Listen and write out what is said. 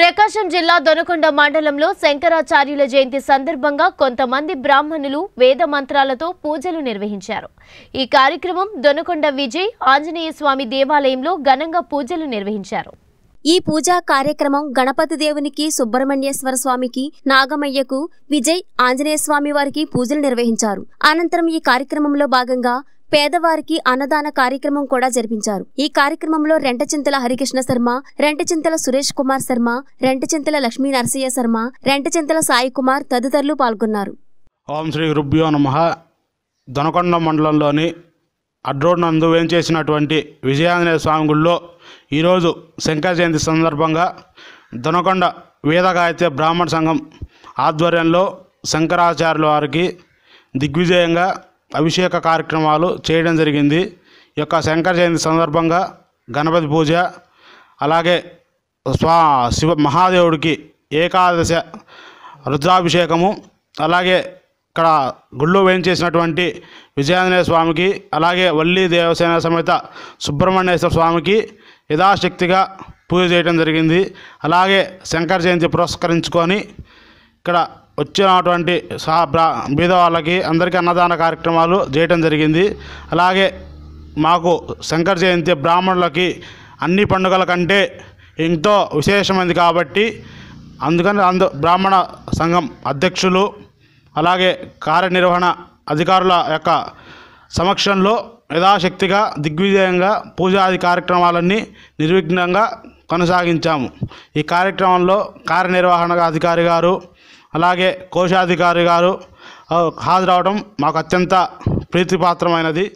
ప్రకాశం జిల్లా దొనకొండ మండలంలో శంకరాచార్యుల జయంతి సందర్భంగా కొంతమంది బ్రాహ్మణులు వేద మంత్రాలతో పూజలు నిర్వహించారు ఈ కార్యక్రమం దొనకొండ విజయ్ ఆంజనేయ స్వామి దేవాలయంలో ఘనంగా పూజలు నిర్వహించారు ఈ పూజా కార్యక్రమం గణపతి దేవునికి సుబ్రహ్మణ్యేశ్వర స్వామికి నాగమయ్యకు విజయ్ ఆంజనేయ స్వామి వారికి పూజలు నిర్వహించారు అనంతరం ఈ కార్యక్రమంలో భాగంగా పేదవారికి అన్నదాన కార్యక్రమం కూడా జరిపించారు ఈ కార్యక్రమంలో రెంటచింతల హరికృష్ణ శర్మ రెంటచింతల సురేష్ కుమార్ శర్మ రెంటచింతల లక్ష్మీ నరసయ్య శర్మ రెంటచింతల సాయి కుమార్ తదితరులు పాల్గొన్నారు ఓం శ్రీ రుబ్బ్యో నమ దొనకొండ మండలంలోని అడ్రోడ్ నందు వేంచేసినటువంటి విజయాంజనేయ స్వామి గుళ్ళో ఈరోజు శంకర జయంతి సందర్భంగా దొనకొండ వేదగాయత్రి బ్రాహ్మణ సంఘం ఆధ్వర్యంలో శంకరాచార్యుల వారికి దిగ్విజయంగా అభిషేక కార్యక్రమాలు చేయడం జరిగింది ఈ యొక్క శంకర జయంతి సందర్భంగా గణపతి పూజ అలాగే స్వా శివ మహాదేవుడికి ఏకాదశ రుద్రాభిషేకము అలాగే ఇక్కడ గుళ్ళో వేయించేసినటువంటి విజయాంజనేయ స్వామికి అలాగే వల్లి దేవసేన సమేత సుబ్రహ్మణ్యేశ్వర స్వామికి యథాశక్తిగా పూజ చేయడం జరిగింది అలాగే శంకర జయంతి పురస్కరించుకొని ఇక్కడ వచ్చినటువంటి సహా బీద వాళ్ళకి అందరికీ అన్నదాన కార్యక్రమాలు చేయటం జరిగింది అలాగే మాకు శంకర్ జయంతి బ్రాహ్మణులకి అన్ని పండుగల కంటే ఎంతో విశేషమైంది కాబట్టి అందుకని అందు బ్రాహ్మణ సంఘం అధ్యక్షులు అలాగే కార్యనిర్వహణ అధికారుల యొక్క సమక్షంలో యథాశక్తిగా దిగ్విజయంగా పూజాది కార్యక్రమాలన్నీ నిర్విఘ్నంగా కొనసాగించాము ఈ కార్యక్రమంలో కార్యనిర్వహణ అధికారి గారు అలాగే కోశాధికారి గారు హాజరవడం మాకు అత్యంత ప్రీతిపాత్రమైనది